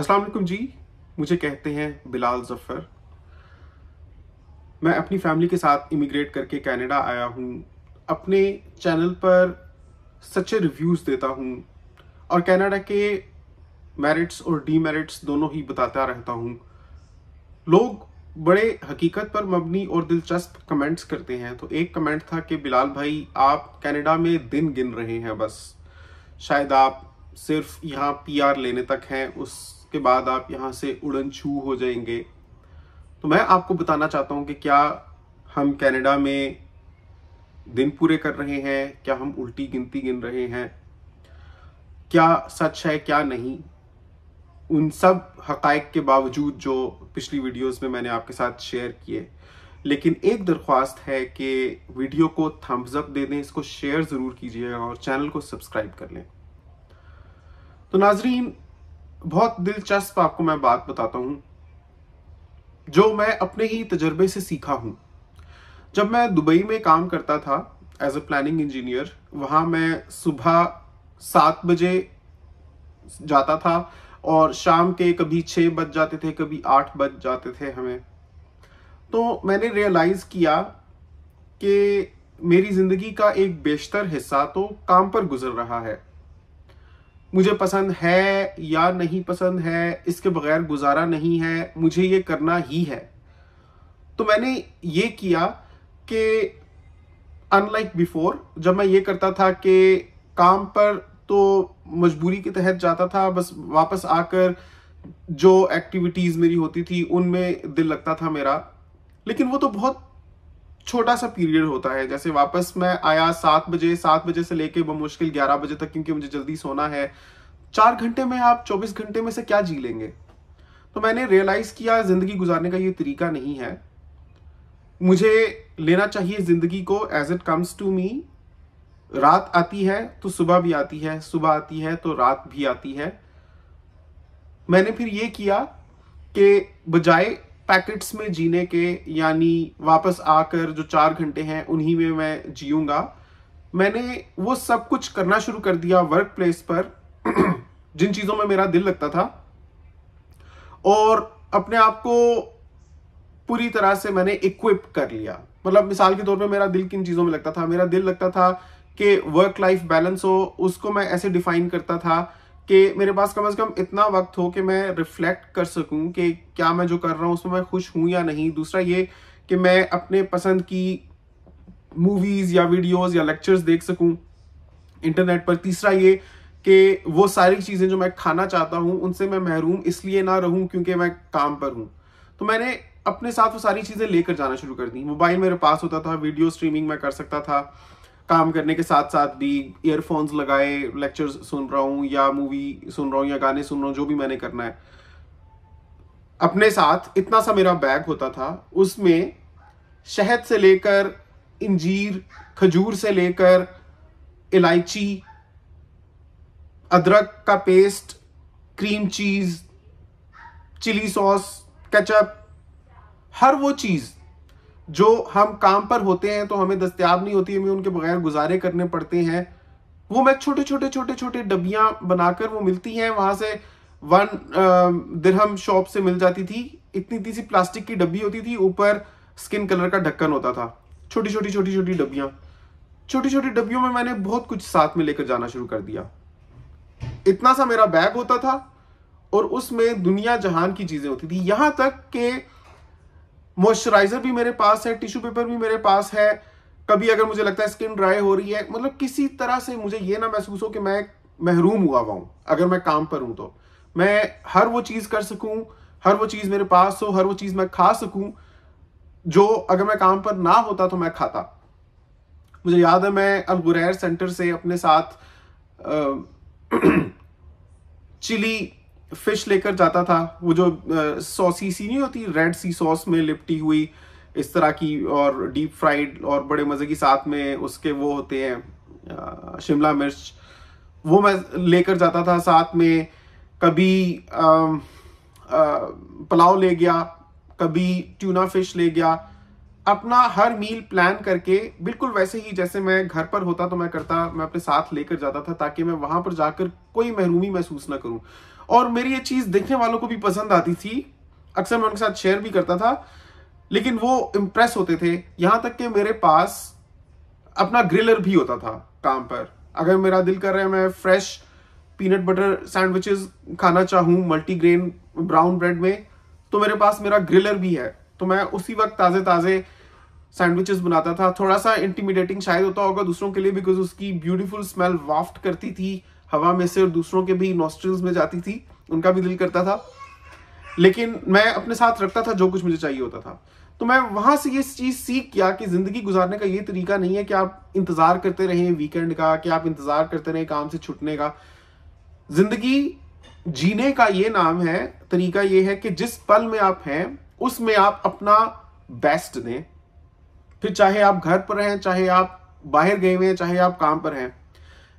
असलम जी मुझे कहते हैं बिलाल जफ़र मैं अपनी फैमिली के साथ इमिग्रेट करके कनाडा आया हूँ अपने चैनल पर सच्चे रिव्यूज़ देता हूँ और कनाडा के मेरिट्स और डीमेरिट्स दोनों ही बताता रहता हूँ लोग बड़े हकीकत पर मबनी और दिलचस्प कमेंट्स करते हैं तो एक कमेंट था कि बिलाल भाई आप कनाडा में दिन गिन रहे हैं बस शायद आप सिर्फ यहाँ पीआर लेने तक हैं उस उसके बाद आप यहाँ से उड़न छू हो जाएंगे तो मैं आपको बताना चाहता हूँ कि क्या हम कनाडा में दिन पूरे कर रहे हैं क्या हम उल्टी गिनती गिन रहे हैं क्या सच है क्या नहीं उन सब हक के बावजूद जो पिछली वीडियोस में मैंने आपके साथ शेयर किए लेकिन एक दरख्वास्त है कि वीडियो को थम्स अप दे दें इसको शेयर ज़रूर कीजिएगा और चैनल को सब्सक्राइब कर लें तो नाजरीन बहुत दिलचस्प आपको मैं बात बताता हूं जो मैं अपने ही तजर्बे से सीखा हूं जब मैं दुबई में काम करता था एज अ प्लानिंग इंजीनियर वहां मैं सुबह सात बजे जाता था और शाम के कभी छह बज जाते थे कभी आठ बज जाते थे हमें तो मैंने रियलाइज़ किया कि मेरी ज़िंदगी का एक बेशतर हिस्सा तो काम पर गुजर रहा है मुझे पसंद है या नहीं पसंद है इसके बगैर गुजारा नहीं है मुझे ये करना ही है तो मैंने ये किया कि अनलाइक बिफोर जब मैं ये करता था कि काम पर तो मजबूरी के तहत जाता था बस वापस आकर जो एक्टिविटीज़ मेरी होती थी उनमें दिल लगता था मेरा लेकिन वो तो बहुत छोटा सा पीरियड होता है जैसे वापस मैं आया सात बजे सात बजे से लेके मुश्किल ग्यारह बजे तक क्योंकि मुझे जल्दी सोना है चार घंटे में आप चौबीस घंटे में से क्या जी लेंगे तो मैंने रियलाइज़ किया ज़िंदगी गुजारने का ये तरीका नहीं है मुझे लेना चाहिए ज़िंदगी को as it comes to me रात आती है तो सुबह भी आती है सुबह आती है तो रात भी आती है मैंने फिर ये किया कि बजाय पैकेट्स में जीने के यानी वापस आकर जो चार घंटे हैं उन्हीं में मैं जीऊँगा मैंने वो सब कुछ करना शुरू कर दिया वर्क प्लेस पर जिन चीज़ों में मेरा दिल लगता था और अपने आप को पूरी तरह से मैंने इक्विप कर लिया मतलब मिसाल के तौर पे मेरा दिल किन चीज़ों में लगता था मेरा दिल लगता था कि वर्क लाइफ बैलेंस हो उसको मैं ऐसे डिफाइन करता था कि मेरे पास कम से कम इतना वक्त हो कि मैं रिफ्लेक्ट कर सकूं कि क्या मैं जो कर रहा हूं उसमें मैं खुश हूं या नहीं दूसरा ये कि मैं अपने पसंद की मूवीज़ या वीडियोस या लेक्चर्स देख सकूं इंटरनेट पर तीसरा ये कि वो सारी चीज़ें जो मैं खाना चाहता हूँ उनसे मैं महरूम इसलिए ना रहूँ क्योंकि मैं काम पर हूँ तो मैंने अपने साथ वो सारी चीज़ें लेकर जाना शुरू कर दी मोबाइल मेरे पास होता था वीडियो स्ट्रीमिंग मैं कर सकता था काम करने के साथ साथ भी ईयरफोन्स लगाए लेक्चर्स सुन रहा हूँ या मूवी सुन रहा हूँ या गाने सुन रहा हूँ जो भी मैंने करना है अपने साथ इतना सा मेरा बैग होता था उसमें शहद से लेकर इंजीर खजूर से लेकर इलायची अदरक का paste cream cheese chili sauce ketchup हर वो चीज़ जो हम काम पर होते हैं तो हमें दस्तियाब नहीं होती हमें उनके बगैर गुजारे करने पड़ते हैं वो मैं छोटे छोटे छोटे छोटे डब्बियाँ बनाकर वो मिलती हैं वहाँ से वन दिरहम शॉप से मिल जाती थी इतनी इतनी सी प्लास्टिक की डब्बी होती थी ऊपर स्किन कलर का ढक्कन होता था छोटी छोटी छोटी छोटी डब्बियाँ छोटी छोटी डब्बियों में मैंने बहुत कुछ साथ में लेकर जाना शुरू कर दिया इतना सा मेरा बैग होता था और उसमें दुनिया जहान की चीज़ें होती थी यहाँ तक के मॉइस्चराइजर भी मेरे पास है टिश्यू पेपर भी मेरे पास है कभी अगर मुझे लगता है स्किन ड्राई हो रही है मतलब किसी तरह से मुझे ये ना महसूस हो कि मैं महरूम हुआ हुआ हूँ अगर मैं काम पर हूं तो मैं हर वो चीज़ कर सकूँ हर वो चीज़ मेरे पास हो हर वो चीज़ मैं खा सकूँ जो अगर मैं काम पर ना होता तो मैं खाता मुझे याद है मैं अलगुरैर सेंटर से अपने साथ चिली फिश लेकर जाता था वो जो सॉसी सी नहीं होती रेड सी सॉस में लिपटी हुई इस तरह की और डीप फ्राइड और बड़े मज़े की साथ में उसके वो होते हैं शिमला मिर्च वो मैं लेकर जाता था साथ में कभी पुलाव ले गया कभी ट्यूना फिश ले गया अपना हर मील प्लान करके बिल्कुल वैसे ही जैसे मैं घर पर होता तो मैं करता मैं अपने साथ लेकर जाता था ताकि मैं वहां पर जाकर कोई महरूमी महसूस ना करूं और मेरी ये चीज़ देखने वालों को भी पसंद आती थी अक्सर मैं उनके साथ शेयर भी करता था लेकिन वो इम्प्रेस होते थे यहाँ तक कि मेरे पास अपना ग्रिलर भी होता था काम पर अगर मेरा दिल कर रहा है मैं फ्रेश पीनट बटर सैंडविचेस खाना चाहूँ मल्टीग्रेन ब्राउन ब्रेड में तो मेरे पास मेरा ग्रिलर भी है तो मैं उसी वक्त ताज़े ताज़े सैंडविचेस बनाता था थोड़ा सा इंटीमिडेटिंग शायद होता होगा दूसरों के लिए बिकॉज उसकी ब्यूटीफुल स्मेल वाफ्ट करती थी हवा में से और दूसरों के भी नॉस्ट्रल्स में जाती थी उनका भी दिल करता था लेकिन मैं अपने साथ रखता था जो कुछ मुझे चाहिए होता था तो मैं वहां से ये चीज सीख किया कि जिंदगी गुजारने का ये तरीका नहीं है कि आप इंतजार करते रहें वीकेंड का कि आप इंतजार करते रहें काम से छुटने का जिंदगी जीने का ये नाम है तरीका ये है कि जिस पल में आप हैं उसमें आप अपना बेस्ट दें फिर चाहे आप घर पर हैं चाहे आप बाहर गए हुए हैं चाहे आप काम पर हैं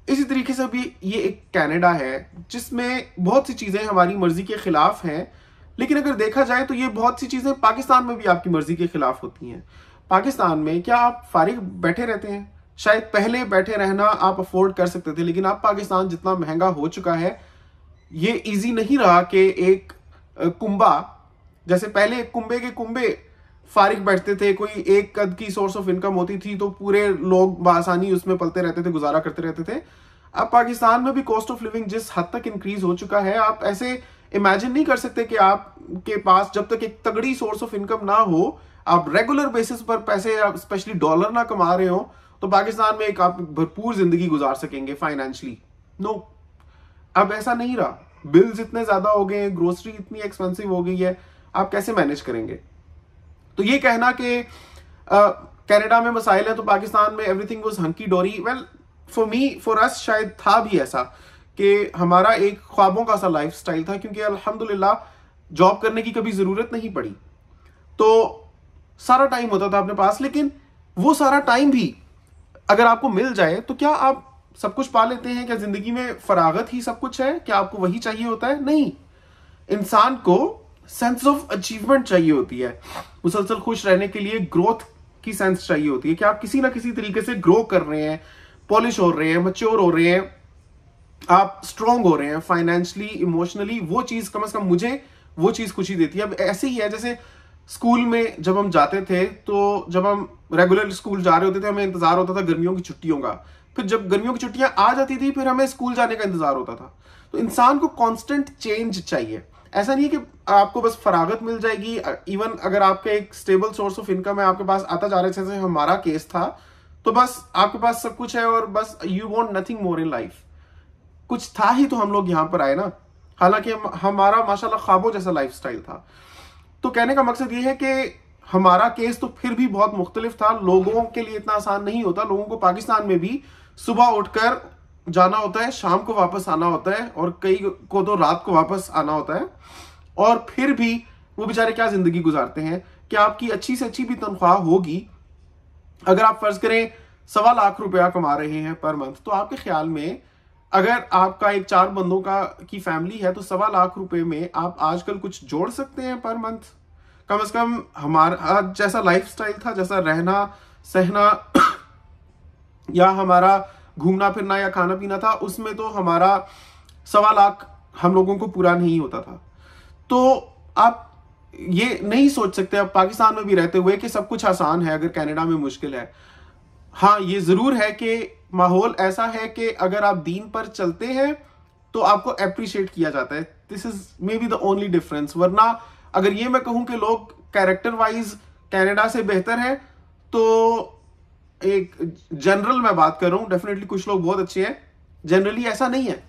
इसी तरीके से अभी ये एक कनाडा है जिसमें बहुत सी चीज़ें हमारी मर्ज़ी के ख़िलाफ़ हैं लेकिन अगर देखा जाए तो ये बहुत सी चीज़ें पाकिस्तान में भी आपकी मर्ज़ी के ख़िलाफ़ होती हैं पाकिस्तान में क्या आप फारिग बैठे रहते हैं शायद पहले बैठे रहना आप अफोर्ड कर सकते थे लेकिन अब पाकिस्तान जितना महंगा हो चुका है ये ईजी नहीं रहा कि एक कुंबा जैसे पहले कुंबे के कुंबे फारिक बैठते थे कोई एक कद की सोर्स ऑफ इनकम होती थी तो पूरे लोग बासानी उसमें पलते रहते थे गुजारा करते रहते थे अब पाकिस्तान में भी कॉस्ट ऑफ लिविंग जिस हद तक इंक्रीज हो चुका है आप ऐसे इमेजिन नहीं कर सकते कि आपके पास जब तक एक तगड़ी सोर्स ऑफ इनकम ना हो आप रेगुलर बेसिस पर पैसे स्पेशली डॉलर ना कमा रहे हो तो पाकिस्तान में एक आप भरपूर जिंदगी गुजार सकेंगे फाइनेंशियली नो अब ऐसा नहीं रहा बिल्स इतने ज्यादा हो गए ग्रोसरी इतनी एक्सपेंसिव हो गई है आप कैसे मैनेज करेंगे तो ये कहना कि कनाडा में मसाइल हैं तो पाकिस्तान में everything was hunky dory well for me for us शायद था भी ऐसा कि हमारा एक ख्वाबों का सा लाइफ स्टाइल था क्योंकि अल्हम्दुलिल्लाह जॉब करने की कभी ज़रूरत नहीं पड़ी तो सारा टाइम होता था अपने पास लेकिन वो सारा टाइम भी अगर आपको मिल जाए तो क्या आप सब कुछ पा लेते हैं क्या ज़िंदगी में फरागत ही सब कुछ है क्या आपको वही चाहिए होता है नहीं इंसान को सेंस ऑफ अचीवमेंट चाहिए होती है मुसलसल खुश रहने के लिए ग्रोथ की सेंस चाहिए होती है कि आप किसी ना किसी तरीके से ग्रो कर रहे हैं पॉलिश हो रहे हैं मच्योर हो रहे हैं आप स्ट्रांग हो रहे हैं फाइनेंशली इमोशनली वो चीज कम अज कम मुझे वो चीज खुशी देती है अब ऐसे ही है जैसे स्कूल में जब हम जाते थे तो जब हम रेगुलर स्कूल जा रहे होते थे हमें इंतजार होता था गर्मियों की छुट्टियों का फिर जब गर्मियों की छुट्टियां आ जाती थी फिर हमें स्कूल जाने का इंतजार होता था तो इंसान को कांस्टेंट चेंज चाहिए ऐसा नहीं है कि आपको बस फरागत मिल जाएगी इवन अगर आपके एक स्टेबल सोर्स ऑफ इनकम है आपके पास आता जा रहा है जैसे हमारा केस था तो बस आपके पास सब कुछ है और बस you want nothing more in life कुछ था ही तो हम लोग यहां पर आए ना हालांकि हम, हमारा माशाल्लाह खाबो जैसा लाइफ था तो कहने का मकसद ये है कि हमारा केस तो फिर भी बहुत मुख्तलिफ था लोगों के लिए इतना आसान नहीं होता लोगों को पाकिस्तान में भी सुबह उठकर जाना होता है शाम को वापस आना होता है और कई को तो रात को वापस आना होता है और फिर भी वो बेचारे क्या जिंदगी गुजारते हैं कि आपकी अच्छी से अच्छी भी तनख्वाह होगी अगर आप फर्ज करें सवा लाख रुपया कमा रहे हैं पर मंथ तो आपके ख्याल में अगर आपका एक चार बंदों का की फैमिली है तो सवा लाख रुपए में आप आजकल कुछ जोड़ सकते हैं पर मंथ कम से कम हमारा जैसा लाइफस्टाइल था जैसा रहना सहना या हमारा घूमना फिरना या खाना पीना था उसमें तो हमारा सवा लाख हम लोगों को पूरा नहीं होता था तो आप ये नहीं सोच सकते आप पाकिस्तान में भी रहते हुए कि सब कुछ आसान है अगर कनाडा में मुश्किल है हाँ ये ज़रूर है कि माहौल ऐसा है कि अगर आप दीन पर चलते हैं तो आपको अप्रिशिएट किया जाता है this is maybe the only difference वरना अगर ये मैं कहूँ कि लोग कैरेक्टर वाइज कैनेडा से बेहतर है तो एक जनरल मैं बात कर रहा हूं डेफिनेटली कुछ लोग बहुत अच्छे हैं जनरली ऐसा नहीं है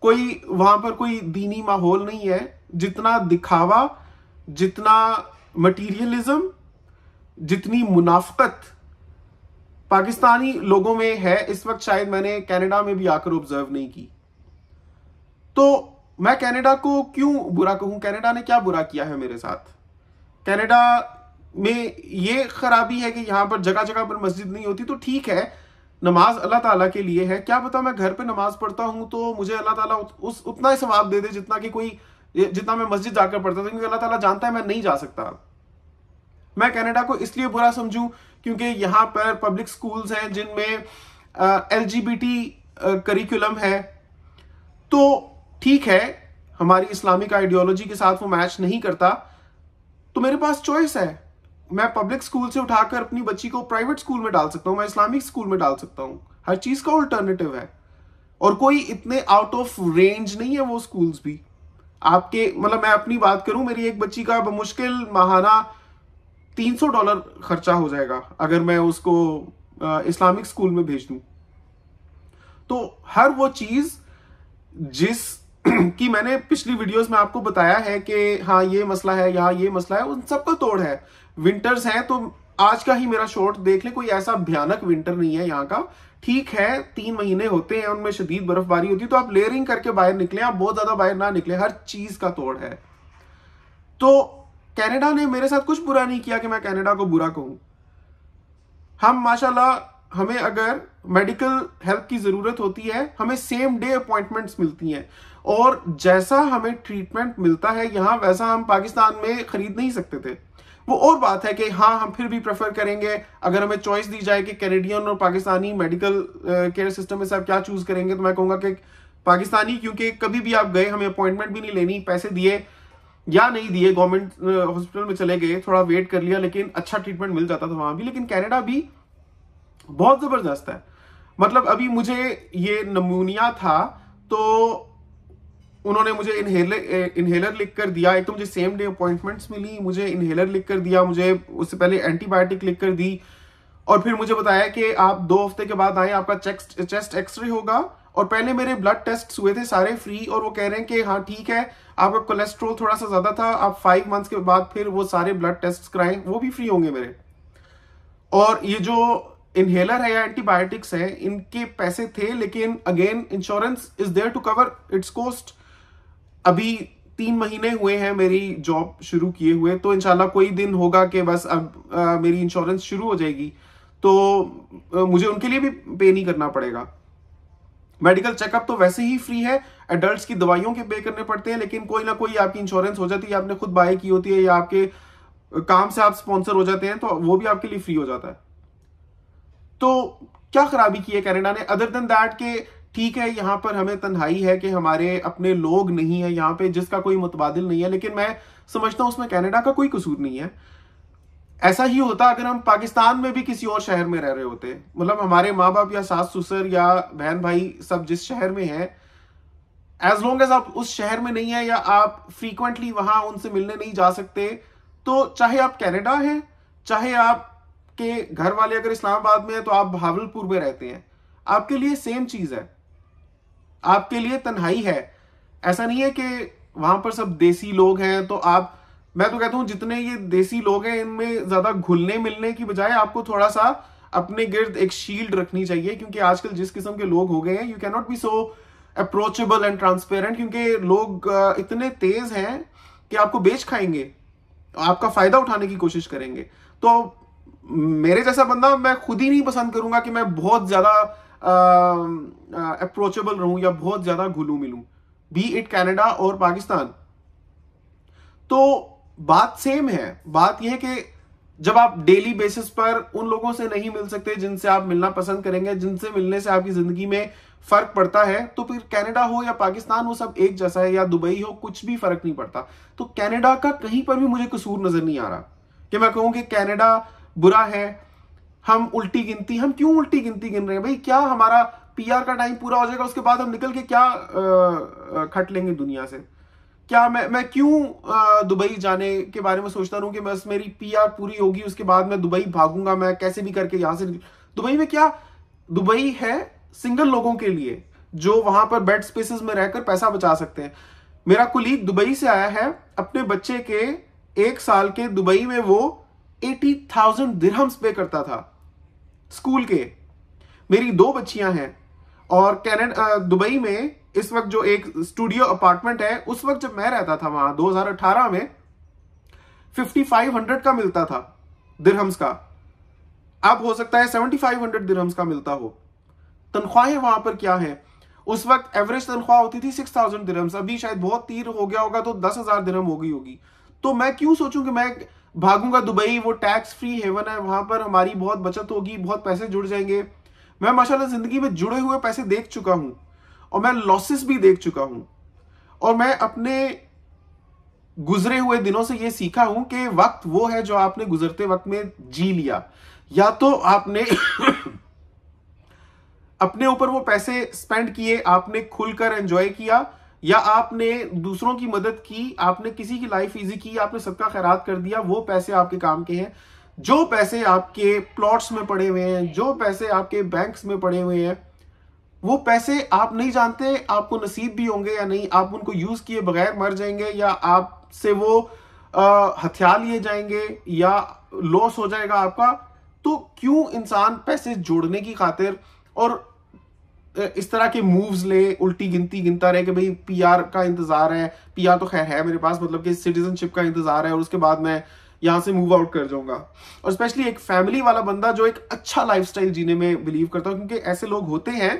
कोई वहां पर कोई दीनी माहौल नहीं है जितना दिखावा जितना मटीरियलिज्म जितनी मुनाफ्त पाकिस्तानी लोगों में है इस वक्त शायद मैंने कनाडा में भी आकर ऑब्जर्व नहीं की तो मैं कनाडा को क्यों बुरा कहूं कनाडा ने क्या बुरा किया है मेरे साथ कनाडा में ये खराबी है कि यहाँ पर जगह जगह पर मस्जिद नहीं होती तो ठीक है नमाज अल्लाह ताला के लिए है क्या पता मैं घर पे नमाज पढ़ता हूँ तो मुझे अल्लाह ताला उस उतना ही सवाब दे दे जितना कि कोई जितना मैं मस्जिद जाकर पढ़ता था क्योंकि अल्लाह ताला जानता है मैं नहीं जा सकता मैं कनाडा को इसलिए बुरा समझू क्योंकि यहाँ पर पब्लिक स्कूल्स हैं जिनमें L G B T curriculum है तो ठीक है हमारी इस्लामिक आइडियोलॉजी के साथ वो मैच नहीं करता तो मेरे पास चॉइस है मैं पब्लिक स्कूल से उठाकर अपनी बच्ची को प्राइवेट स्कूल में डाल सकता हूँ मैं इस्लामिक स्कूल में डाल सकता हूँ हर चीज़ का ऑल्टरनेटिव है और कोई इतने आउट ऑफ रेंज नहीं है वो स्कूल्स भी आपके मतलब मैं अपनी बात करूं मेरी एक बच्ची का मुश्किल माहाना 300 डॉलर खर्चा हो जाएगा अगर मैं उसको इस्लामिक स्कूल में भेज दूं तो हर वो चीज जिस कि मैंने पिछली वीडियोस में आपको बताया है कि हाँ ये मसला है यहाँ ये मसला है उन सबका तोड़ है विंटर्स हैं तो आज का ही मेरा शॉर्ट देख ले कोई ऐसा भयानक विंटर नहीं है यहाँ का ठीक है तीन महीने होते हैं उनमें शदीद बर्फबारी होती है तो आप लेयरिंग करके बाहर निकले आप बहुत ज्यादा बाहर ना निकले हर चीज का तोड़ है तो कैनेडा ने मेरे साथ कुछ बुरा नहीं किया कि मैं कैनेडा को बुरा कहूं हम माशाल्लाह हमें अगर मेडिकल हेल्प की ज़रूरत होती है हमें सेम डे अपॉइंटमेंट्स मिलती हैं और जैसा हमें ट्रीटमेंट मिलता है यहाँ वैसा हम पाकिस्तान में ख़रीद नहीं सकते थे वो और बात है कि हाँ हम फिर भी प्रेफर करेंगे अगर हमें चॉइस दी जाए कि कैनेडियन और पाकिस्तानी मेडिकल केयर सिस्टम में से आप क्या चूज़ करेंगे तो मैं कहूँगा कि पाकिस्तानी क्योंकि कभी भी आप गए हमें अपॉइंटमेंट भी नहीं लेनी पैसे दिए या नहीं दिए गवर्नमेंट हॉस्पिटल में चले गए थोड़ा वेट कर लिया लेकिन अच्छा ट्रीटमेंट मिल जाता था वहाँ भी लेकिन कैनेडा भी बहुत जबरदस्त है मतलब अभी मुझे ये नमूनिया था तो उन्होंने मुझे इनहेलर इनहेलर लिख कर दिया एक तो मुझे सेम डे अपॉइंटमेंट्स मिली मुझे इनहेलर लिख कर दिया मुझे उससे पहले एंटीबायोटिक लिख कर दी और फिर मुझे बताया कि आप दो हफ्ते के बाद आए आपका चेस्ट चेस्ट एक्सरे होगा और पहले मेरे ब्लड टेस्ट हुए थे सारे फ्री और वो कह रहे हैं कि हाँ ठीक है आपका कोलेस्ट्रोल थोड़ा सा ज़्यादा था आप फाइव मंथ्स के बाद फिर वो सारे ब्लड टेस्ट कराएं वो भी फ्री होंगे मेरे और ये जो इनहेलर है या एंटीबायोटिक्स है इनके पैसे थे लेकिन again insurance is there to cover its cost अभी तीन महीने हुए हैं मेरी जॉब शुरू किए हुए तो इनशाला कोई दिन होगा कि बस अब आ, मेरी इंश्योरेंस शुरू हो जाएगी तो आ, मुझे उनके लिए भी पे नहीं करना पड़ेगा मेडिकल चेकअप तो वैसे ही फ्री है एडल्ट्स की दवाइयों के पे करने पड़ते हैं लेकिन कोई ना कोई आपकी इंश्योरेंस हो जाती है आपने खुद बाय की होती है या आपके काम से आप स्पॉन्सर हो जाते हैं तो वो भी आपके लिए फ्री हो जाता है तो क्या खराबी की है कैनेडा ने अदर देन दैट के ठीक है यहाँ पर हमें तन्हाई है कि हमारे अपने लोग नहीं है यहाँ पे जिसका कोई मुतबादल नहीं है लेकिन मैं समझता हूँ उसमें कनाडा का कोई कसूर नहीं है ऐसा ही होता अगर हम पाकिस्तान में भी किसी और शहर में रह रहे होते मतलब हमारे माँ बाप या सास ससुर या बहन भाई सब जिस शहर में है एज लॉन्ग एज आप उस शहर में नहीं है या आप फ्रीक्वेंटली वहां उनसे मिलने नहीं जा सकते तो चाहे आप कैनेडा हैं चाहे आप आपके घर वाले अगर इस्लामाबाद में है तो आप भावलपुर में रहते हैं आपके लिए सेम चीज है आपके लिए तन्हाई है ऐसा नहीं है कि वहां पर सब देसी लोग हैं तो आप मैं तो कहता हूं जितने ये देसी लोग हैं इनमें ज्यादा घुलने मिलने की बजाय आपको थोड़ा सा अपने गिर्द एक शील्ड रखनी चाहिए क्योंकि आजकल जिस किस्म के लोग हो गए हैं you cannot be so approachable and transparent क्योंकि लोग इतने तेज हैं कि आपको बेच खाएंगे आपका फायदा उठाने की कोशिश करेंगे तो मेरे जैसा बंदा मैं खुद ही नहीं पसंद करूंगा कि मैं बहुत ज्यादा अप्रोचेबल रहूं या बहुत ज्यादा घुलू मिलूं बी इट कैनेडा और पाकिस्तान तो बात सेम है बात यह है कि जब आप डेली बेसिस पर उन लोगों से नहीं मिल सकते जिनसे आप मिलना पसंद करेंगे जिनसे मिलने से आपकी जिंदगी में फर्क पड़ता है तो फिर कनाडा हो या पाकिस्तान हो सब एक जैसा है या दुबई हो कुछ भी फर्क नहीं पड़ता तो कनाडा का कहीं पर भी मुझे कसूर नजर नहीं आ रहा कि मैं कहूं कि कनाडा बुरा है हम उल्टी गिनती हम क्यों उल्टी गिनती गिन रहे हैं भाई क्या हमारा पीआर का टाइम पूरा हो जाएगा उसके बाद हम निकल के क्या खट लेंगे दुनिया से क्या मैं मैं क्यों दुबई जाने के बारे में सोचता रहूं कि बस मेरी पीआर पूरी होगी उसके बाद मैं दुबई भागूंगा मैं कैसे भी करके यहां से दुबई में क्या दुबई है सिंगल लोगों के लिए जो वहां पर बेड स्पेसेस में रहकर पैसा बचा सकते हैं मेरा कुलीग दुबई से आया है अपने बच्चे के एक साल के दुबई में वो एटी थाउजेंड दिरहम्स पे करता था स्कूल के मेरी दो बच्चियां हैं और कैनेडा दुबई में इस वक्त जो एक स्टूडियो अपार्टमेंट है उस वक्त जब मैं रहता था वहां 2018 में 5500 का मिलता था दिरहम्स का अब हो सकता है 7500 दिरहम्स का मिलता हो तनख्वाहें वहां पर क्या है उस वक्त एवरेज तनख्वाह होती थी 6000 दिरहम्स अभी शायद बहुत तीर हो गया होगा तो 10000 दिरहम हो गई होगी तो मैं क्यों सोचूं कि मैं भागूंगा दुबई वो टैक्स फ्री हेवन है वहां पर हमारी बहुत बचत होगी बहुत पैसे जुड़ जाएंगे मैं माशाल्लाह जिंदगी में जुड़े हुए पैसे देख चुका हूं और मैं लॉसेस भी देख चुका हूं और मैं अपने गुजरे हुए दिनों से ये सीखा हूं कि वक्त वो है जो आपने गुजरते वक्त में जी लिया या तो आपने अपने ऊपर वो पैसे स्पेंड किए आपने खुलकर एंजॉय किया या आपने दूसरों की मदद की आपने किसी की लाइफ इजी की आपने सबका खैरात कर दिया वो पैसे आपके काम के हैं जो पैसे आपके प्लॉट्स में पड़े हुए हैं जो पैसे आपके बैंक्स में पड़े हुए हैं वो पैसे आप नहीं जानते आपको नसीब भी होंगे या नहीं आप उनको यूज किए बगैर मर जाएंगे या आपसे वो हथियार लिए जाएंगे या लॉस हो जाएगा आपका तो क्यों इंसान पैसे जोड़ने की खातिर और इस तरह के मूव्स ले उल्टी गिनती गिनता रहे कि भाई पीआर का इंतज़ार है पीआर तो खैर है मेरे पास मतलब कि सिटीजनशिप का इंतज़ार है और उसके बाद मैं यहाँ से मूव आउट कर जाऊंगा और स्पेशली एक फैमिली वाला बंदा जो एक अच्छा लाइफस्टाइल जीने में बिलीव करता हूं क्योंकि ऐसे लोग होते हैं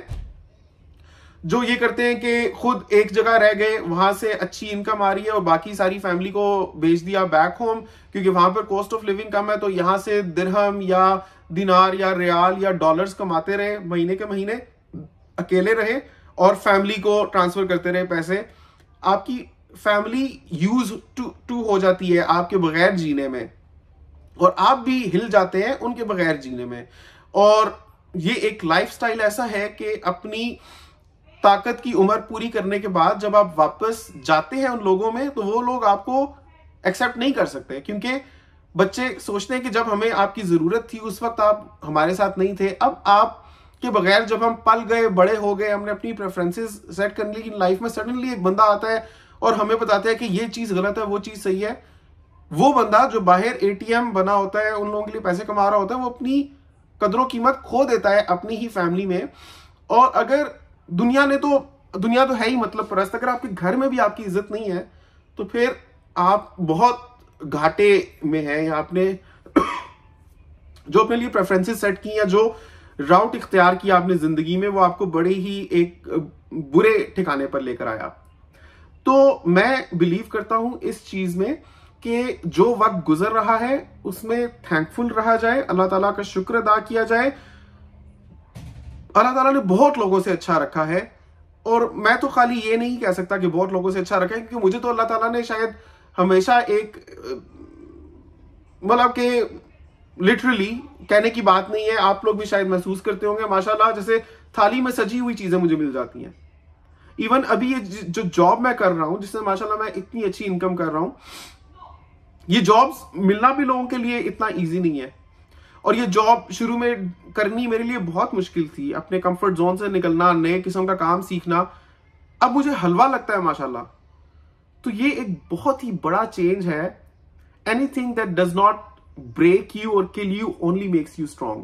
जो ये करते हैं कि खुद एक जगह रह गए वहां से अच्छी इनकम आ रही है और बाकी सारी फैमिली को भेज दिया बैक होम क्योंकि वहां पर कॉस्ट ऑफ लिविंग कम है तो यहां से दिरहम या दिनार या रियाल या डॉलर्स कमाते रहे महीने के महीने अकेले रहे और फैमिली को ट्रांसफर करते रहे पैसे आपकी फैमिली यूज टू टू हो जाती है आपके बगैर जीने में और आप भी हिल जाते हैं उनके बगैर जीने में और ये एक लाइफस्टाइल ऐसा है कि अपनी ताकत की उम्र पूरी करने के बाद जब आप वापस जाते हैं उन लोगों में तो वो लोग आपको एक्सेप्ट नहीं कर सकते क्योंकि बच्चे सोचते हैं कि जब हमें आपकी ज़रूरत थी उस वक्त आप हमारे साथ नहीं थे अब आप के बगैर जब हम पल गए बड़े हो गए हमने अपनी प्रेफरेंसेस सेट कर ली लाइफ में सडनली एक बंदा आता है और हमें बताता है कि ये चीज़ गलत है वो चीज़ सही है वो बंदा जो बाहर एटीएम बना होता है उन लोगों के लिए पैसे कमा रहा होता है वो अपनी कदरों कीमत खो देता है अपनी ही फैमिली में और अगर दुनिया ने तो दुनिया तो है ही मतलब परस्त अगर आपके घर में भी आपकी इज्जत नहीं है तो फिर आप बहुत घाटे में हैं या आपने जो अपने लिए प्रेफरेंसेस सेट की या जो राउट इख्तियार किया आपने जिंदगी में वो आपको बड़े ही एक बुरे ठिकाने पर लेकर आया तो मैं बिलीव करता हूं इस चीज में कि जो वक्त गुजर रहा है उसमें थैंकफुल रहा जाए अल्लाह ताला का शुक्र अदा किया जाए अल्लाह ताला ने बहुत लोगों से अच्छा रखा है और मैं तो खाली ये नहीं कह सकता कि बहुत लोगों से अच्छा रखा है क्योंकि मुझे तो अल्लाह ताला ने शायद हमेशा एक मतलब कि लिटरली कहने की बात नहीं है आप लोग भी शायद महसूस करते होंगे माशाल्लाह जैसे थाली में सजी हुई चीजें मुझे मिल जाती हैं इवन अभी ये जो जॉब मैं कर रहा हूं जिससे माशाल्लाह मैं इतनी अच्छी इनकम कर रहा हूं ये जॉब्स मिलना भी लोगों के लिए इतना इजी नहीं है और ये जॉब शुरू में करनी मेरे लिए बहुत मुश्किल थी अपने कंफर्ट जोन से निकलना नए किस्म का काम सीखना अब मुझे हलवा लगता है माशाल्लाह तो ये एक बहुत ही बड़ा चेंज है anything that does not break you और kill you only makes you strong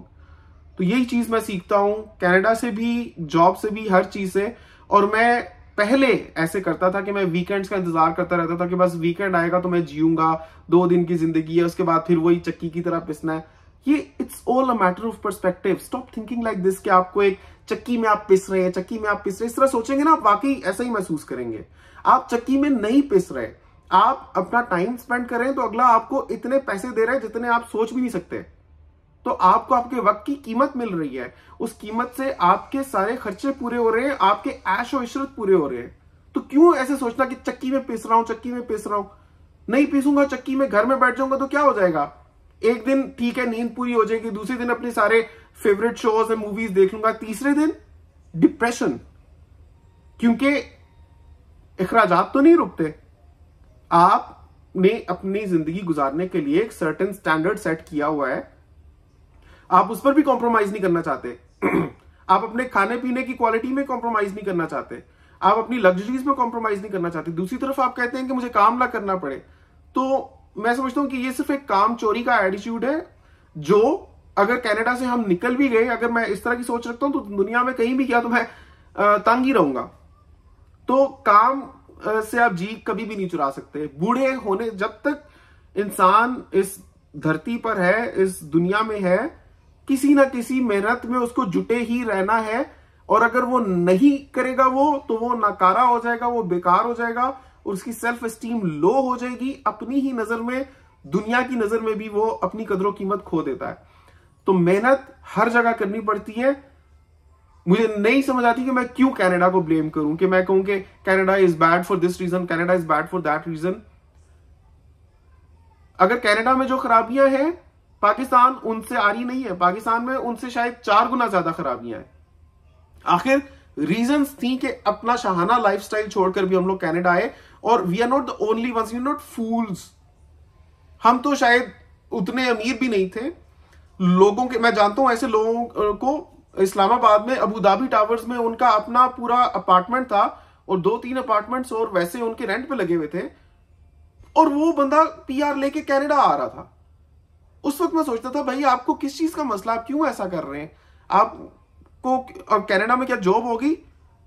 तो यही चीज मैं सीखता हूं कनाडा से भी जॉब से भी हर चीज से और मैं पहले ऐसे करता था कि मैं वीकेंड्स का इंतजार करता रहता था कि बस वीकेंड आएगा तो मैं जीऊंगा दो दिन की जिंदगी है उसके बाद फिर वही चक्की की तरह पिसना है ये it's all a matter of perspective stop thinking like this कि आपको एक चक्की में आप पिस रहे हैं चक्की में आप पिस रहे हैं इस तरह सोचेंगे ना आप वाकई ऐसा ही महसूस करेंगे आप चक्की में नहीं पिस रहे आप अपना टाइम स्पेंड करें तो अगला आपको इतने पैसे दे रहा है जितने आप सोच भी नहीं सकते तो आपको आपके वक्त की कीमत मिल रही है उस कीमत से आपके सारे खर्चे पूरे हो रहे हैं आपके ऐश और इशरत पूरे हो रहे हैं तो क्यों ऐसे सोचना कि चक्की में पीस रहा हूं चक्की में पीस रहा हूं नहीं पीसूंगा चक्की में घर में बैठ जाऊंगा तो क्या हो जाएगा एक दिन ठीक है नींद पूरी हो जाएगी दूसरे दिन अपने सारे फेवरेट शोज और मूवीज देख लूंगा तीसरे दिन डिप्रेशन क्योंकि अखराज तो नहीं रुकते आपने अपनी जिंदगी गुजारने के लिए एक सर्टेन स्टैंडर्ड सेट किया हुआ है आप उस पर भी कॉम्प्रोमाइज नहीं करना चाहते आप अपने खाने पीने की क्वालिटी में कॉम्प्रोमाइज नहीं करना चाहते आप अपनी लग्जरीज में कॉम्प्रोमाइज नहीं करना चाहते दूसरी तरफ आप कहते हैं कि मुझे काम ना करना पड़े तो मैं समझता हूं कि ये सिर्फ एक काम चोरी का एटीट्यूड है जो अगर कनाडा से हम निकल भी गए अगर मैं इस तरह की सोच रखता हूं तो दुनिया में कहीं भी क्या तो मैं तंग ही रहूंगा तो काम से आप जी कभी भी नहीं चुरा सकते बूढ़े होने जब तक इंसान इस धरती पर है इस दुनिया में है किसी ना किसी मेहनत में उसको जुटे ही रहना है और अगर वो नहीं करेगा वो तो वो नाकारा हो जाएगा वो बेकार हो जाएगा उसकी सेल्फ स्टीम लो हो जाएगी अपनी ही नजर में दुनिया की नजर में भी वो अपनी कदरों कीमत खो देता है तो मेहनत हर जगह करनी पड़ती है मुझे नहीं समझ आती कि मैं क्यों कनाडा को ब्लेम करूं कि मैं कहूं कि Canada is bad for this reason Canada is bad for that reason अगर कनाडा में जो खराबियां हैं पाकिस्तान उनसे आ रही नहीं है पाकिस्तान में उनसे शायद चार गुना ज्यादा खराबियां हैं आखिर रीजन थी कि अपना शाहाना लाइफस्टाइल छोड़कर भी हम लोग कैनेडा आए और we are not the only ones you not fools हम तो शायद उतने अमीर भी नहीं थे लोगों के मैं जानता हूं ऐसे लोगों को इस्लामाबाद में अबू धाबी टावर्स में उनका अपना पूरा अपार्टमेंट था और दो तीन अपार्टमेंट्स और वैसे उनके रेंट पे लगे हुए थे और वो बंदा पीआर लेके कनाडा आ रहा था उस वक्त मैं सोचता था भाई आपको किस चीज का मसला आप क्यों ऐसा कर रहे हैं आपको कनाडा में क्या जॉब होगी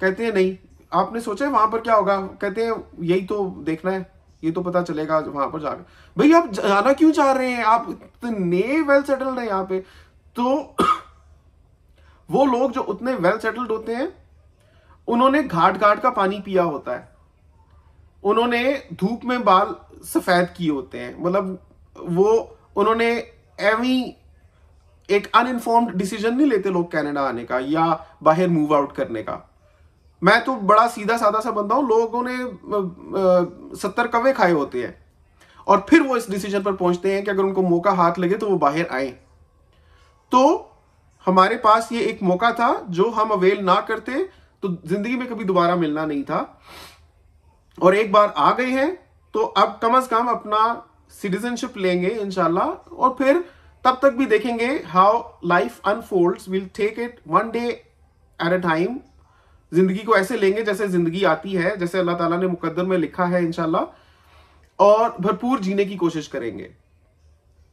कहते हैं नहीं आपने सोचा है वहां पर क्या होगा कहते हैं यही तो देखना है ये तो पता चलेगा वहां पर जाकर भाई आप जाना क्यों चाह रहे हैं आप इतने वेल सेटल्ड हैं यहाँ पे तो वो लोग जो उतने वेल सेटल्ड होते हैं उन्होंने घाट घाट का पानी पिया होता है उन्होंने धूप में बाल सफेद किए होते हैं मतलब वो उन्होंने एवी एक अनइनफॉर्म्ड डिसीजन नहीं लेते लोग कनाडा आने का या बाहर मूव आउट करने का मैं तो बड़ा सीधा साधा सा बंदा हूं लोगों ने सत्तर कवे खाए होते हैं और फिर वो इस डिसीजन पर पहुंचते हैं कि अगर उनको मौका हाथ लगे तो वो बाहर आए तो हमारे पास ये एक मौका था जो हम अवेल ना करते तो जिंदगी में कभी दोबारा मिलना नहीं था और एक बार आ गए हैं तो अब कम अज कम अपना सिटीजनशिप लेंगे इनशाला और फिर तब तक भी देखेंगे how life unfold will take it one day at a time जिंदगी को ऐसे लेंगे जैसे जिंदगी आती है जैसे अल्लाह ताला ने मुकद्दर में लिखा है इनशाला और भरपूर जीने की कोशिश करेंगे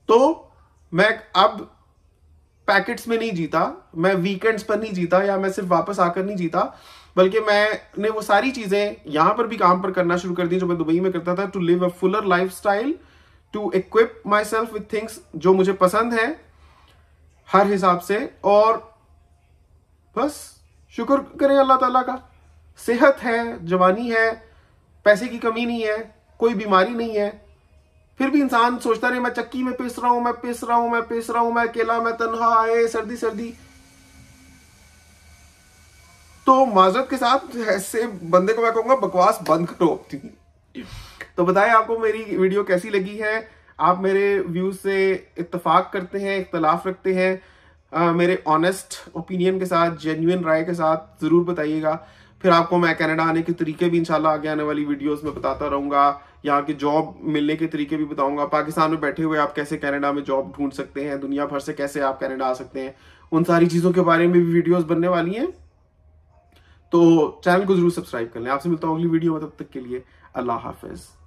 तो मैं अब पैकेट्स में नहीं जीता मैं वीकेंड्स पर नहीं जीता या मैं सिर्फ वापस आकर नहीं जीता बल्कि मैंने वो सारी चीज़ें यहाँ पर भी काम पर करना शुरू कर दी जो मैं दुबई में करता था to live a fuller lifestyle to equip myself with things जो मुझे पसंद है हर हिसाब से और बस शुक्र करें अल्लाह ताला का सेहत है जवानी है पैसे की कमी नहीं है कोई बीमारी नहीं है फिर भी इंसान सोचता रहे मैं चक्की में पिस रहा हूं मैं पिस रहा हूं मैं पिस रहा हूं मैं अकेला मैं तनहा आए सर्दी सर्दी तो माजरत के साथ ऐसे बंदे को मैं कहूंगा बकवास बंद करो अपनी तो बताएं आपको मेरी वीडियो कैसी लगी है आप मेरे व्यूज से इतफाक करते हैं इख्तलाफ रखते हैं आ, मेरे ऑनेस्ट ओपिनियन के साथ जेन्यून राय के साथ ज़रूर बताइएगा फिर आपको मैं कनाडा आने के तरीके भी इंशाल्लाह आगे आने वाली वीडियोस में बताता रहूंगा यहाँ के जॉब मिलने के तरीके भी बताऊंगा पाकिस्तान में बैठे हुए आप कैसे कनाडा में जॉब ढूंढ सकते हैं दुनिया भर से कैसे आप कनाडा आ सकते हैं उन सारी चीज़ों के बारे में भी वीडियोस बनने वाली हैं तो चैनल को ज़रूर सब्सक्राइब कर लें आपसे मिलता हूँ अगली वीडियो में तब तक के लिए अल्लाह हाफिज़